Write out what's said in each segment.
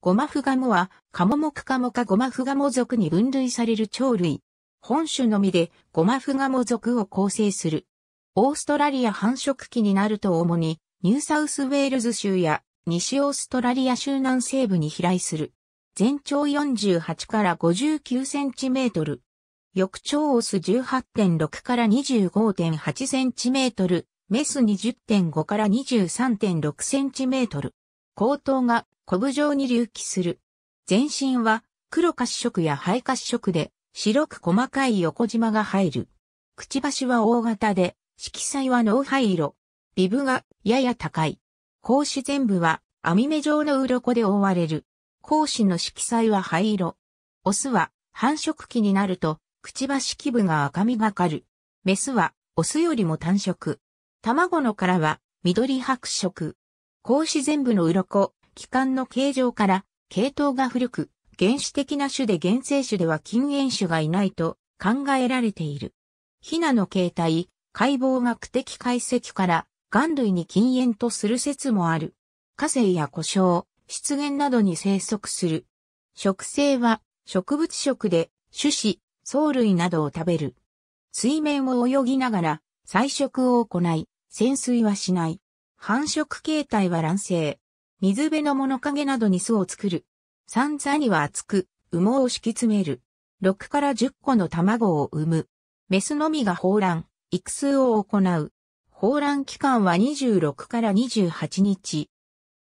ゴマフガモは、カモモクカモカゴマフガモ属に分類される鳥類。本種のみでゴマフガモ属を構成する。オーストラリア繁殖期になると主に、ニューサウスウェールズ州や西オーストラリア州南西部に飛来する。全長48から59センチメートル。翌長オス18.6から25.8センチメートル。メス20.5から23.6センチメートル。後頭がコブ状に隆起する。全身は黒褐色や灰褐色で白く細かい横縞が入る。くちばしは大型で、色彩は脳灰色。ビブがやや高い。孔子全部は網目状の鱗で覆われる。孔子の色彩は灰色。オスは繁殖期になると、くちばし基部が赤みがかる。メスはオスよりも単色。卵の殻は緑白色。格子全部の鱗、器官の形状から、系統が古く、原始的な種で原生種では近縁種がいないと考えられている。ヒナの形態、解剖学的解析から、岩類に禁煙とする説もある。火星や故障、湿原などに生息する。植生は植物食で種子、藻類などを食べる。水面を泳ぎながら、採食を行い、潜水はしない。繁殖形態は卵生。水辺の物陰などに巣を作る。三座には厚く、羽毛を敷き詰める。6から10個の卵を産む。メスのみが放卵、育数を行う。放卵期間は26から28日。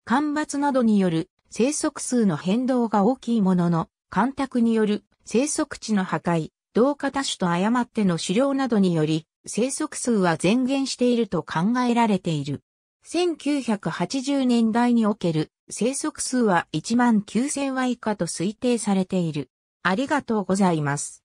干ばつなどによる生息数の変動が大きいものの、干拓による生息地の破壊、同化多種と誤っての狩猟などにより、生息数は前減していると考えられている。1980年代における生息数は1万9000羽以下と推定されている。ありがとうございます。